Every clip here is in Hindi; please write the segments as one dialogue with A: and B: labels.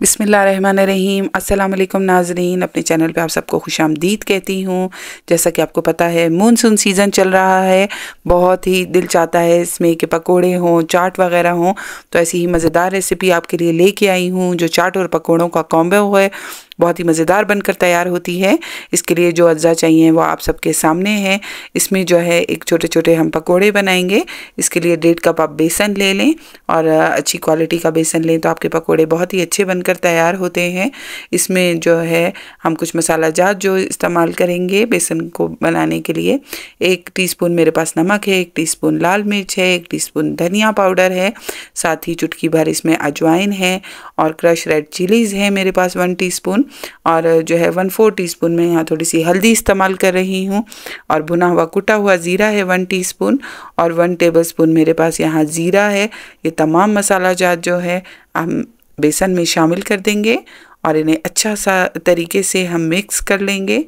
A: बिसमीम अल्लाम नाजरीन अपने चैनल पे आप सबको खुश आमदीद कहती हूँ जैसा कि आपको पता है मानसून सीज़न चल रहा है बहुत ही दिल चाहता है इसमें कि पकोड़े हों चाट वगैरह हों तो ऐसी ही मज़ेदार रेसिपी आपके लिए लेके आई हूँ जो चाट और पकोड़ों का कॉम्बो है बहुत ही मज़ेदार बनकर तैयार होती है इसके लिए जो अज्जा चाहिए वो आप सबके सामने हैं इसमें जो है एक छोटे छोटे हम पकोड़े बनाएंगे इसके लिए डेढ़ कप आप बेसन ले लें और अच्छी क्वालिटी का बेसन लें तो आपके पकोड़े बहुत ही अच्छे बनकर तैयार होते हैं इसमें जो है हम कुछ मसाला जात जो इस्तेमाल करेंगे बेसन को बनाने के लिए एक टी मेरे पास नमक है एक टी लाल मिर्च है एक टी धनिया पाउडर है साथ ही चुटकी भर इसमें अजवाइन है और क्रश रेड चिलीज़ है मेरे पास वन टी और जो है वन फोर टी स्पून मैं यहाँ थोड़ी सी हल्दी इस्तेमाल कर रही हूँ और भुना हुआ कुटा हुआ ज़ीरा है वन टी स्पून और वन टेबल स्पून मेरे पास यहाँ ज़ीरा है ये तमाम मसाला जात जो है हम बेसन में शामिल कर देंगे और इन्हें अच्छा सा तरीके से हम मिक्स कर लेंगे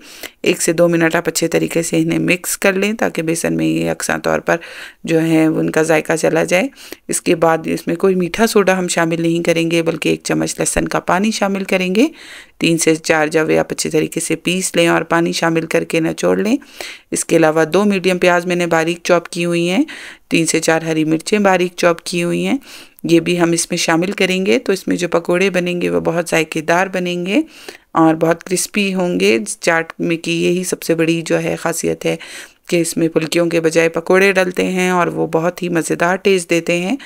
A: एक से दो मिनट आप अच्छे तरीके से इन्हें मिक्स कर लें ताकि बेसन में ये अक्सा तौर पर जो है उनका जायका चला जाए इसके बाद इसमें कोई मीठा सोडा हम शामिल नहीं करेंगे बल्कि एक चम्मच लहसन का पानी शामिल करेंगे तीन से चार जवे आप अच्छे तरीके से पीस लें और पानी शामिल करके नचोड़ लें इसके अलावा दो मीडियम प्याज मैंने बारीक चॉप की हुई हैं तीन से चार हरी मिर्चें बारीक चॉप की हुई हैं ये भी हम इसमें शामिल करेंगे तो इसमें जो पकोड़े बनेंगे वो बहुत जायकेदार बनेंगे और बहुत क्रिस्पी होंगे चाट में की यही सबसे बड़ी जो है ख़ासियत है कि इसमें पुलकियों के बजाय पकोड़े डलते हैं और वो बहुत ही मज़ेदार टेस्ट देते हैं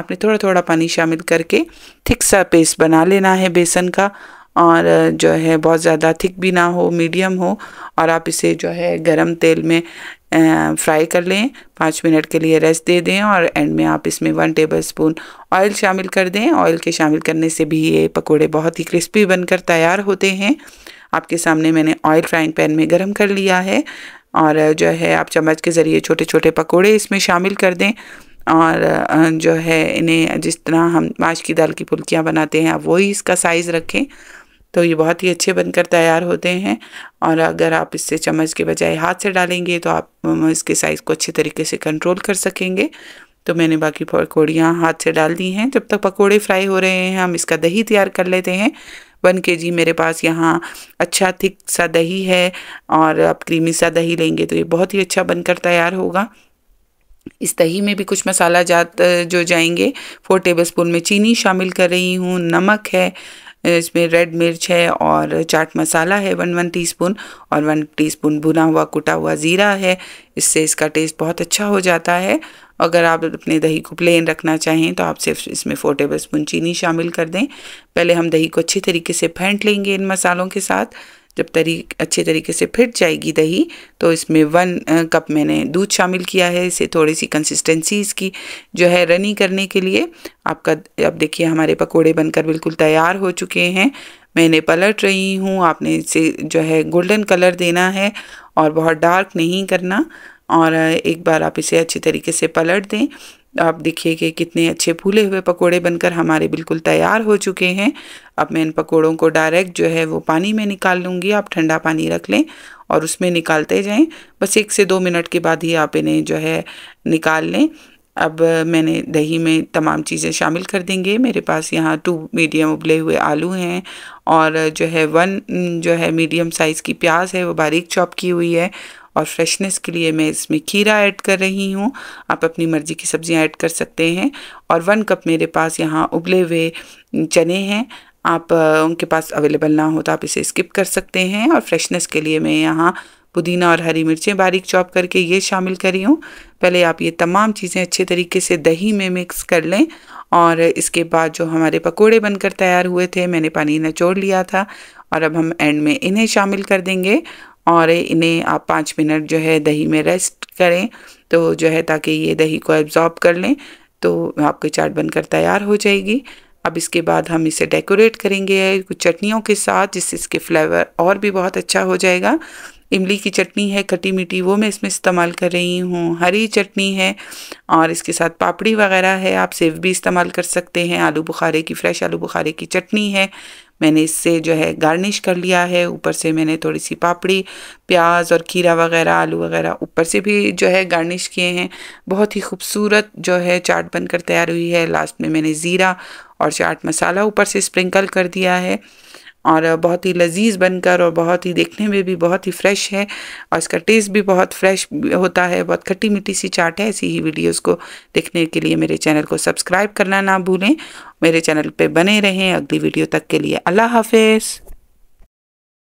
A: आपने थोड़ा थोड़ा पानी शामिल करके थिक सा पेस्ट बना लेना है बेसन का और जो है बहुत ज़्यादा थिक भी ना हो मीडियम हो और आप इसे जो है गरम तेल में फ्राई कर लें पाँच मिनट के लिए रेस्ट दे दें और एंड में आप इसमें वन टेबल स्पून ऑयल शामिल कर दें ऑयल के शामिल करने से भी ये पकोड़े बहुत ही क्रिस्पी बनकर तैयार होते हैं आपके सामने मैंने ऑयल फ्राइंग पैन में गर्म कर लिया है और जो है आप चम्मच के ज़रिए छोटे छोटे पकोड़े इसमें शामिल कर दें और जो है इन्हें जिस तरह हम माश की दाल की फुल्कियाँ बनाते हैं आप वही इसका साइज़ रखें तो ये बहुत ही अच्छे बनकर तैयार होते हैं और अगर आप इससे चम्मच के बजाय हाथ से डालेंगे तो आप इसके साइज़ को अच्छे तरीके से कंट्रोल कर सकेंगे तो मैंने बाकी पकौड़ियाँ हाथ से डाल दी हैं जब तक पकौड़े फ्राई हो रहे हैं हम इसका दही तैयार कर लेते हैं वन के जी मेरे पास यहाँ अच्छा थिक सा दही है और आप क्रीमी सा दही लेंगे तो ये बहुत ही अच्छा बनकर तैयार होगा इस दही में भी कुछ मसाला जात जो जाएंगे फोर टेबल स्पून में चीनी शामिल कर रही हूँ नमक है इसमें रेड मिर्च है और चाट मसाला है वन वन टीस्पून और वन टीस्पून भुना हुआ कुटा हुआ ज़ीरा है इससे इसका टेस्ट बहुत अच्छा हो जाता है अगर आप अपने दही को प्लेन रखना चाहें तो आप सिर्फ इसमें फ़ोर टेबल स्पून चीनी शामिल कर दें पहले हम दही को अच्छी तरीके से फेंट लेंगे इन मसालों के साथ जब तरी अच्छे तरीके से फिट जाएगी दही तो इसमें वन कप मैंने दूध शामिल किया है इसे थोड़ी सी कंसिस्टेंसी इसकी जो है रनी करने के लिए आपका अब देखिए हमारे पकोड़े बनकर बिल्कुल तैयार हो चुके हैं मैं इन्हें पलट रही हूँ आपने इसे जो है गोल्डन कलर देना है और बहुत डार्क नहीं करना और एक बार आप इसे अच्छी तरीके से पलट दें आप देखिए कि कितने अच्छे फूले हुए पकोड़े बनकर हमारे बिल्कुल तैयार हो चुके हैं अब मैं इन पकोड़ों को डायरेक्ट जो है वो पानी में निकाल लूँगी आप ठंडा पानी रख लें और उसमें निकालते जाएं बस एक से दो मिनट के बाद ही आप इन्हें जो है निकाल लें अब मैंने दही में तमाम चीज़ें शामिल कर देंगे मेरे पास यहाँ टू मीडियम उबले हुए आलू हैं और जो है वन जो है मीडियम साइज़ की प्याज है वो बारीक चॉप की हुई है और फ्रेशनेस के लिए मैं इसमें खीरा ऐड कर रही हूँ आप अपनी मर्ज़ी की सब्ज़ियाँ ऐड कर सकते हैं और वन कप मेरे पास यहाँ उबले हुए चने हैं आप उनके पास अवेलेबल ना हो तो आप इसे स्किप कर सकते हैं और फ्रेशनेस के लिए मैं यहाँ पुदीना और हरी मिर्चें बारीक चॉप करके ये शामिल करी हूँ पहले आप ये तमाम चीज़ें अच्छे तरीके से दही में मिक्स कर लें और इसके बाद जो हमारे पकोड़े बनकर तैयार हुए थे मैंने पानी निचोड़ लिया था और अब हम एंड में इन्हें शामिल कर देंगे और इन्हें आप पाँच मिनट जो है दही में रेस्ट करें तो जो है ताकि ये दही को एब्ज़ॉर्ब कर लें तो आपकी चाट बनकर तैयार हो जाएगी अब इसके बाद हम इसे डेकोरेट करेंगे कुछ चटनियों के साथ जिससे इसके फ्लेवर और भी बहुत अच्छा हो जाएगा इमली की चटनी है खटी मीठी वो मैं इसमें इस्तेमाल कर रही हूँ हरी चटनी है और इसके साथ पापड़ी वगैरह है आप सेव भी इस्तेमाल कर सकते हैं आलू बुखारे की फ्रेश आलू बुखारे की चटनी है मैंने इससे जो है गार्निश कर लिया है ऊपर से मैंने थोड़ी सी पापड़ी प्याज और खीरा वगैरह आलू वगैरह ऊपर से भी जो है गार्निश किए हैं बहुत ही खूबसूरत जो है चाट बनकर तैयार हुई है लास्ट में मैंने ज़ीरा और चाट मसाला ऊपर से स्प्रिंकल कर दिया है और बहुत ही लजीज़ बनकर और बहुत ही देखने में भी बहुत ही फ्रेश है और इसका टेस्ट भी बहुत फ्रेश होता है बहुत खट्टी मिट्टी सी चाट है ऐसी ही वीडियोस को देखने के लिए मेरे चैनल को सब्सक्राइब करना ना भूलें मेरे चैनल पे बने रहें अगली वीडियो तक के लिए अल्लाह हाफिज़